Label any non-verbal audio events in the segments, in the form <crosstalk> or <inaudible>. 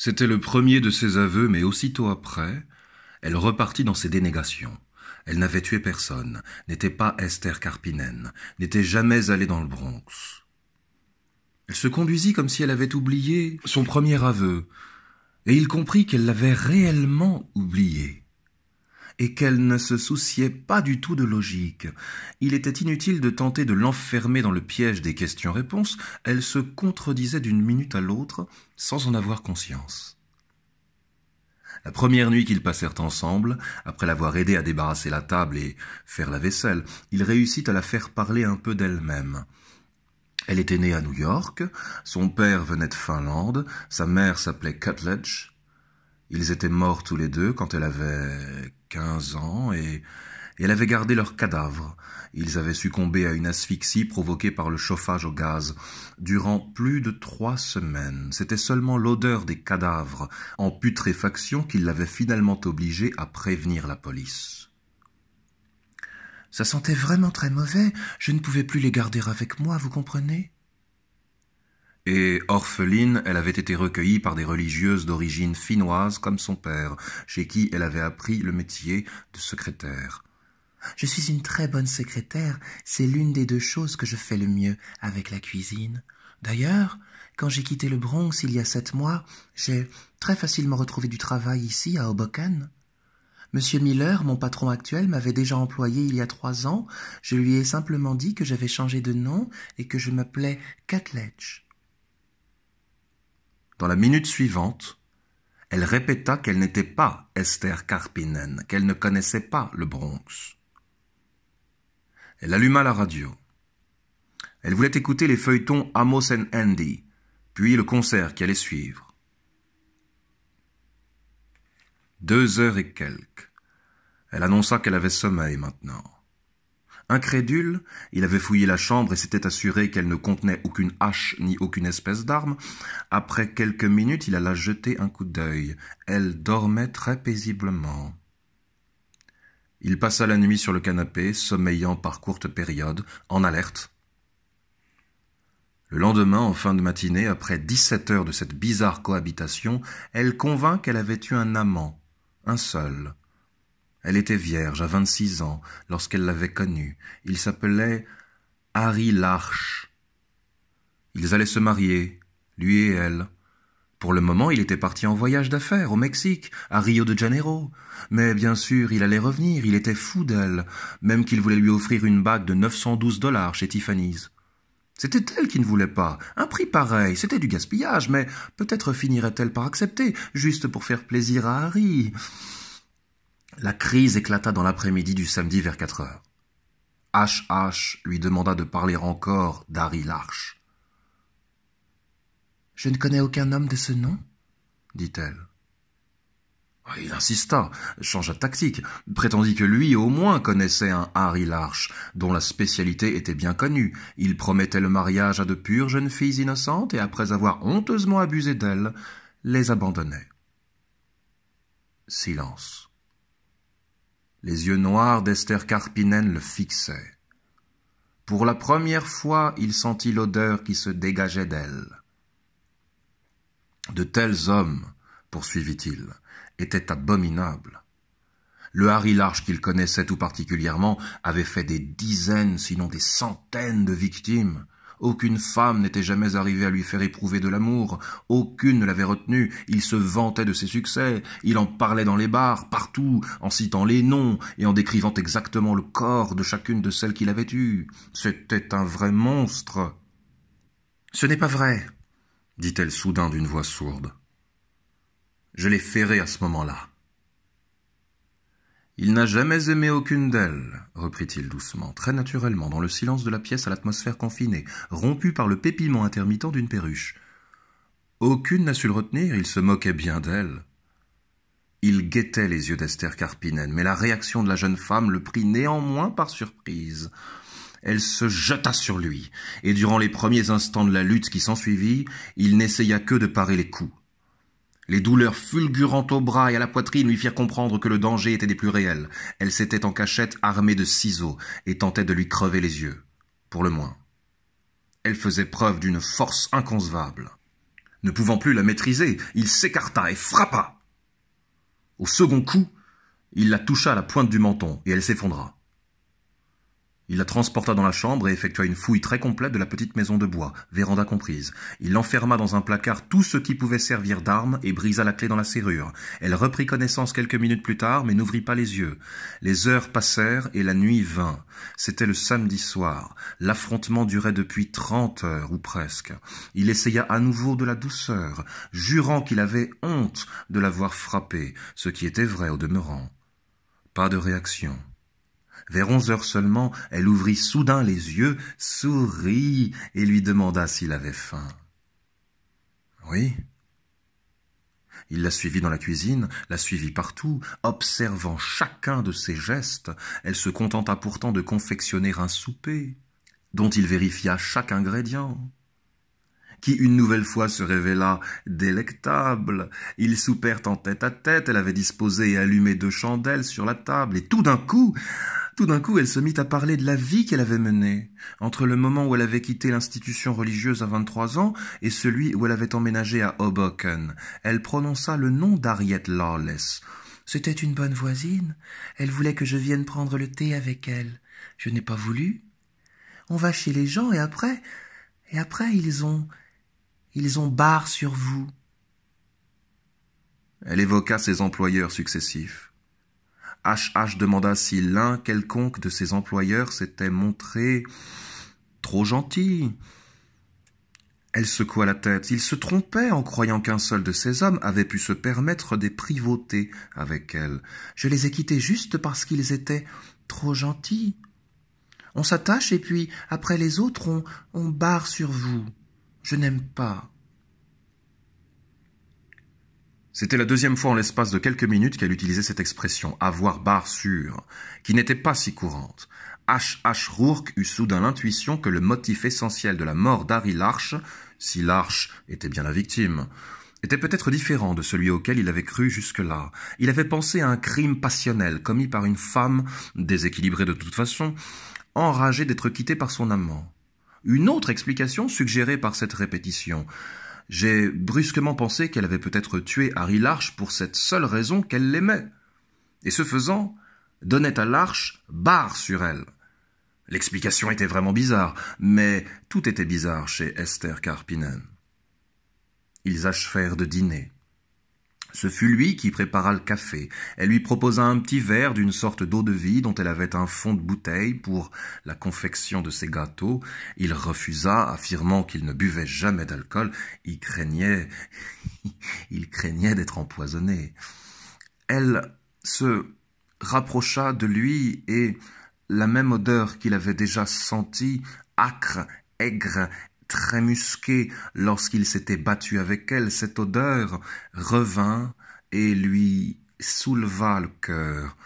C'était le premier de ses aveux, mais aussitôt après, elle repartit dans ses dénégations. Elle n'avait tué personne, n'était pas Esther Carpinen, n'était jamais allée dans le Bronx. Elle se conduisit comme si elle avait oublié son premier aveu, et il comprit qu'elle l'avait réellement oublié et qu'elle ne se souciait pas du tout de logique. Il était inutile de tenter de l'enfermer dans le piège des questions-réponses, elle se contredisait d'une minute à l'autre sans en avoir conscience. La première nuit qu'ils passèrent ensemble, après l'avoir aidée à débarrasser la table et faire la vaisselle, il réussit à la faire parler un peu d'elle-même. Elle était née à New York, son père venait de Finlande, sa mère s'appelait Cutledge, ils étaient morts tous les deux quand elle avait quinze ans et, et elle avait gardé leurs cadavres. Ils avaient succombé à une asphyxie provoquée par le chauffage au gaz durant plus de trois semaines. C'était seulement l'odeur des cadavres en putréfaction qui l'avait finalement obligée à prévenir la police. Ça sentait vraiment très mauvais, je ne pouvais plus les garder avec moi, vous comprenez? et orpheline, elle avait été recueillie par des religieuses d'origine finnoise comme son père, chez qui elle avait appris le métier de secrétaire. Je suis une très bonne secrétaire, c'est l'une des deux choses que je fais le mieux avec la cuisine. D'ailleurs, quand j'ai quitté le Bronx il y a sept mois, j'ai très facilement retrouvé du travail ici à Hoboken. Monsieur Miller, mon patron actuel, m'avait déjà employé il y a trois ans. Je lui ai simplement dit que j'avais changé de nom et que je m'appelais Catledge. Dans la minute suivante, elle répéta qu'elle n'était pas Esther Karpinen, qu'elle ne connaissait pas le Bronx. Elle alluma la radio. Elle voulait écouter les feuilletons Amos and Andy, puis le concert qui allait suivre. Deux heures et quelques. Elle annonça qu'elle avait sommeil maintenant. Incrédule, il avait fouillé la chambre et s'était assuré qu'elle ne contenait aucune hache ni aucune espèce d'arme. Après quelques minutes, il alla jeter un coup d'œil. Elle dormait très paisiblement. Il passa la nuit sur le canapé, sommeillant par courtes périodes, en alerte. Le lendemain, en fin de matinée, après dix-sept heures de cette bizarre cohabitation, elle convint qu'elle avait eu un amant, un seul, elle était vierge à vingt-six ans lorsqu'elle l'avait connu. Il s'appelait Harry Larche. Ils allaient se marier, lui et elle. Pour le moment, il était parti en voyage d'affaires au Mexique, à Rio de Janeiro. Mais bien sûr, il allait revenir, il était fou d'elle, même qu'il voulait lui offrir une bague de 912 dollars chez Tiffany's. C'était elle qui ne voulait pas. Un prix pareil, c'était du gaspillage, mais peut-être finirait-elle par accepter, juste pour faire plaisir à Harry. La crise éclata dans l'après-midi du samedi vers quatre heures. H. lui demanda de parler encore d'Harry Larch. — Je ne connais aucun homme de ce nom, dit-elle. Ah, il insista, changea de tactique, prétendit que lui au moins connaissait un Harry Larch, dont la spécialité était bien connue. Il promettait le mariage à de pures jeunes filles innocentes et après avoir honteusement abusé d'elles, les abandonnait. Silence. Les yeux noirs d'Esther Carpinen le fixaient. Pour la première fois, il sentit l'odeur qui se dégageait d'elle. De tels hommes, poursuivit-il, étaient abominables. Le Harry Large qu'il connaissait tout particulièrement avait fait des dizaines, sinon des centaines de victimes, aucune femme n'était jamais arrivée à lui faire éprouver de l'amour, aucune ne l'avait retenue, il se vantait de ses succès, il en parlait dans les bars, partout, en citant les noms et en décrivant exactement le corps de chacune de celles qu'il avait eues. C'était un vrai monstre. Ce n'est pas vrai, dit-elle soudain d'une voix sourde. Je l'ai ferré à ce moment-là. Il n'a jamais aimé aucune d'elles, reprit-il doucement, très naturellement, dans le silence de la pièce à l'atmosphère confinée, rompue par le pépiment intermittent d'une perruche. Aucune n'a su le retenir, il se moquait bien d'elle. Il guettait les yeux d'Esther Carpinen, mais la réaction de la jeune femme le prit néanmoins par surprise. Elle se jeta sur lui, et durant les premiers instants de la lutte qui s'ensuivit, il n'essaya que de parer les coups. Les douleurs fulgurantes au bras et à la poitrine lui firent comprendre que le danger était des plus réels. Elle s'était en cachette armée de ciseaux et tentait de lui crever les yeux, pour le moins. Elle faisait preuve d'une force inconcevable. Ne pouvant plus la maîtriser, il s'écarta et frappa. Au second coup, il la toucha à la pointe du menton et elle s'effondra. Il la transporta dans la chambre et effectua une fouille très complète de la petite maison de bois, véranda comprise. Il enferma dans un placard tout ce qui pouvait servir d'arme et brisa la clé dans la serrure. Elle reprit connaissance quelques minutes plus tard, mais n'ouvrit pas les yeux. Les heures passèrent et la nuit vint. C'était le samedi soir. L'affrontement durait depuis trente heures, ou presque. Il essaya à nouveau de la douceur, jurant qu'il avait honte de l'avoir frappée, ce qui était vrai au demeurant. Pas de réaction. Vers onze heures seulement, elle ouvrit soudain les yeux, sourit et lui demanda s'il avait faim. Oui. Il la suivit dans la cuisine, la suivit partout, observant chacun de ses gestes. Elle se contenta pourtant de confectionner un souper, dont il vérifia chaque ingrédient qui une nouvelle fois se révéla délectable. Ils soupèrent en tête à tête, elle avait disposé et allumé deux chandelles sur la table, et tout d'un coup, tout d'un coup, elle se mit à parler de la vie qu'elle avait menée, entre le moment où elle avait quitté l'institution religieuse à 23 ans et celui où elle avait emménagé à Hoboken. Elle prononça le nom d'Harriet Lawless. C'était une bonne voisine. Elle voulait que je vienne prendre le thé avec elle. Je n'ai pas voulu. On va chez les gens et après, et après ils ont, ils ont barre sur vous. Elle évoqua ses employeurs successifs. HH demanda si l'un quelconque de ses employeurs s'était montré trop gentil. Elle secoua la tête. Il se trompait en croyant qu'un seul de ses hommes avait pu se permettre des privautés avec elle. Je les ai quittés juste parce qu'ils étaient trop gentils. On s'attache et puis, après les autres, on barre sur vous. Je n'aime pas. C'était la deuxième fois en l'espace de quelques minutes qu'elle utilisait cette expression, avoir barre sûr, qui n'était pas si courante. H. H. Rourke eut soudain l'intuition que le motif essentiel de la mort d'Harry Larch, si Larch était bien la victime, était peut-être différent de celui auquel il avait cru jusque-là. Il avait pensé à un crime passionnel commis par une femme, déséquilibrée de toute façon, enragée d'être quittée par son amant. Une autre explication suggérée par cette répétition j'ai brusquement pensé qu'elle avait peut-être tué Harry Larch pour cette seule raison qu'elle l'aimait. Et ce faisant, donnait à Larche barre sur elle. L'explication était vraiment bizarre, mais tout était bizarre chez Esther Carpinen. Ils achevèrent de dîner. Ce fut lui qui prépara le café. Elle lui proposa un petit verre d'une sorte d'eau-de-vie dont elle avait un fond de bouteille pour la confection de ses gâteaux. Il refusa, affirmant qu'il ne buvait jamais d'alcool. Il craignait, <laughs> il craignait d'être empoisonné. Elle se rapprocha de lui et la même odeur qu'il avait déjà sentie, acre, aigre très musqué lorsqu'il s'était battu avec elle, cette odeur revint et lui souleva le cœur.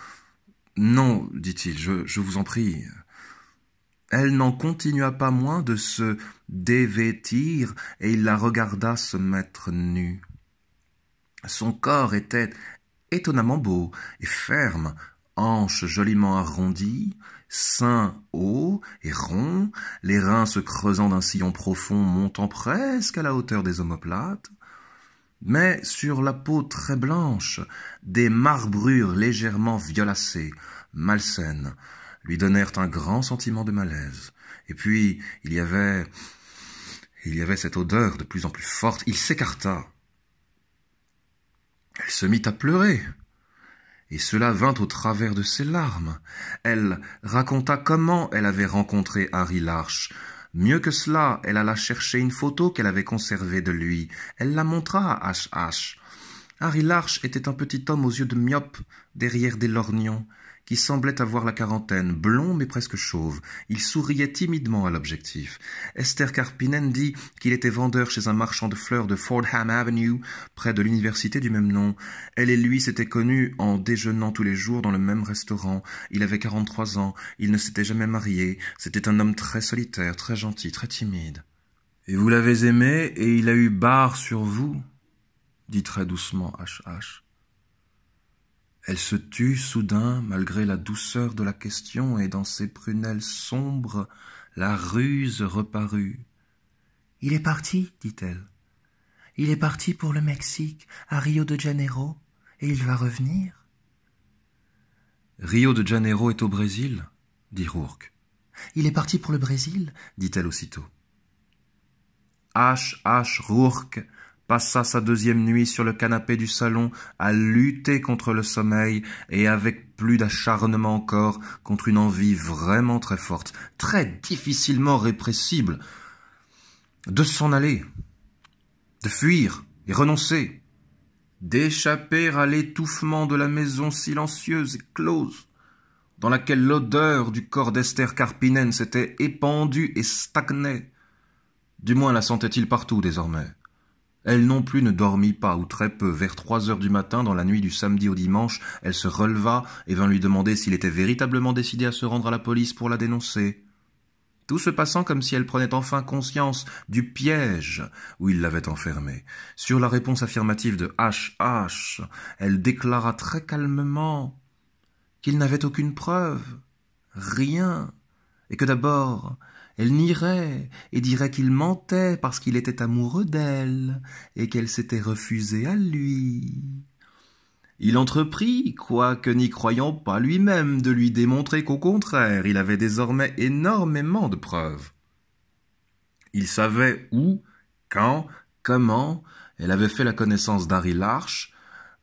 Non, dit-il, je, je vous en prie. Elle n'en continua pas moins de se dévêtir, et il la regarda se mettre nue. Son corps était étonnamment beau et ferme, hanches joliment arrondies, seins haut et rond, les reins se creusant d'un sillon profond montant presque à la hauteur des omoplates, mais sur la peau très blanche, des marbrures légèrement violacées, malsaines, lui donnèrent un grand sentiment de malaise. Et puis, il y avait, il y avait cette odeur de plus en plus forte. Il s'écarta. Elle se mit à pleurer et cela vint au travers de ses larmes. Elle raconta comment elle avait rencontré Harry Larch. Mieux que cela, elle alla chercher une photo qu'elle avait conservée de lui. Elle la montra à H.H. Harry Larch était un petit homme aux yeux de myope, derrière des lorgnons, qui semblait avoir la quarantaine, blond mais presque chauve. Il souriait timidement à l'objectif. Esther Carpinen dit qu'il était vendeur chez un marchand de fleurs de Fordham Avenue, près de l'université du même nom. Elle et lui s'étaient connus en déjeunant tous les jours dans le même restaurant. Il avait quarante-trois ans, il ne s'était jamais marié, c'était un homme très solitaire, très gentil, très timide. Et vous l'avez aimé, et il a eu barre sur vous dit très doucement H.H. Elle se tut soudain, malgré la douceur de la question, et dans ses prunelles sombres, la ruse reparut. Il est parti, dit-elle. Il est parti pour le Mexique, à Rio de Janeiro, et il va revenir. Rio de Janeiro est au Brésil, dit Rourke. Il est parti pour le Brésil, dit-elle aussitôt. H. Rourke passa sa deuxième nuit sur le canapé du salon à lutter contre le sommeil et avec plus d'acharnement encore contre une envie vraiment très forte, très difficilement répressible, de s'en aller, de fuir et renoncer, d'échapper à l'étouffement de la maison silencieuse et close, dans laquelle l'odeur du corps d'Esther Carpinen s'était épandue et stagnait. Du moins la sentait-il partout désormais. Elle non plus ne dormit pas, ou très peu. Vers trois heures du matin, dans la nuit du samedi au dimanche, elle se releva et vint lui demander s'il était véritablement décidé à se rendre à la police pour la dénoncer. Tout se passant comme si elle prenait enfin conscience du piège où il l'avait enfermée. Sur la réponse affirmative de H. H, elle déclara très calmement qu'il n'avait aucune preuve, rien, et que d'abord elle nierait et dirait qu'il mentait parce qu'il était amoureux d'elle et qu'elle s'était refusée à lui. Il entreprit, quoique n'y croyant pas lui-même, de lui démontrer qu'au contraire, il avait désormais énormément de preuves. Il savait où, quand, comment elle avait fait la connaissance d'Harry L'Arche,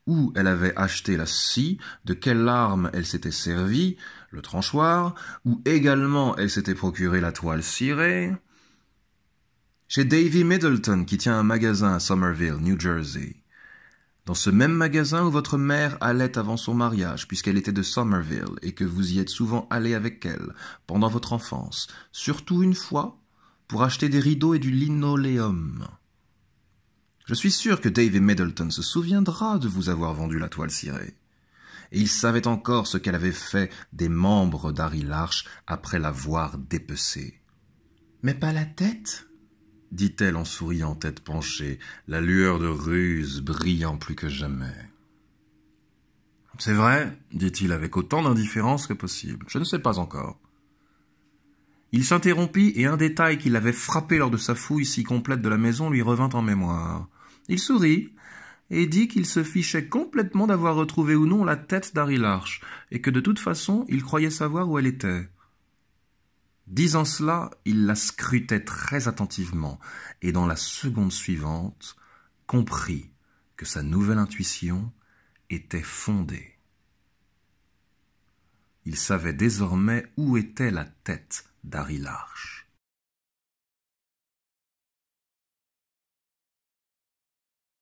où elle avait acheté la scie, de quelle arme elle s'était servie, le tranchoir, où également elle s'était procuré la toile cirée, chez Davy Middleton qui tient un magasin à Somerville, New Jersey. Dans ce même magasin où votre mère allait avant son mariage, puisqu'elle était de Somerville et que vous y êtes souvent allé avec elle pendant votre enfance, surtout une fois pour acheter des rideaux et du linoléum. Je suis sûr que Davy Middleton se souviendra de vous avoir vendu la toile cirée et il savait encore ce qu'elle avait fait des membres d'Harry Larche après l'avoir dépecé. Mais pas la tête dit-elle en souriant tête penchée, la lueur de ruse brillant plus que jamais. C'est vrai, dit-il avec autant d'indifférence que possible. Je ne sais pas encore. Il s'interrompit et un détail qui l'avait frappé lors de sa fouille si complète de la maison lui revint en mémoire. Il sourit, et dit qu'il se fichait complètement d'avoir retrouvé ou non la tête d'Harry L'Arche, et que de toute façon il croyait savoir où elle était. Disant cela, il la scrutait très attentivement, et dans la seconde suivante, comprit que sa nouvelle intuition était fondée. Il savait désormais où était la tête d'Harry L'Arche.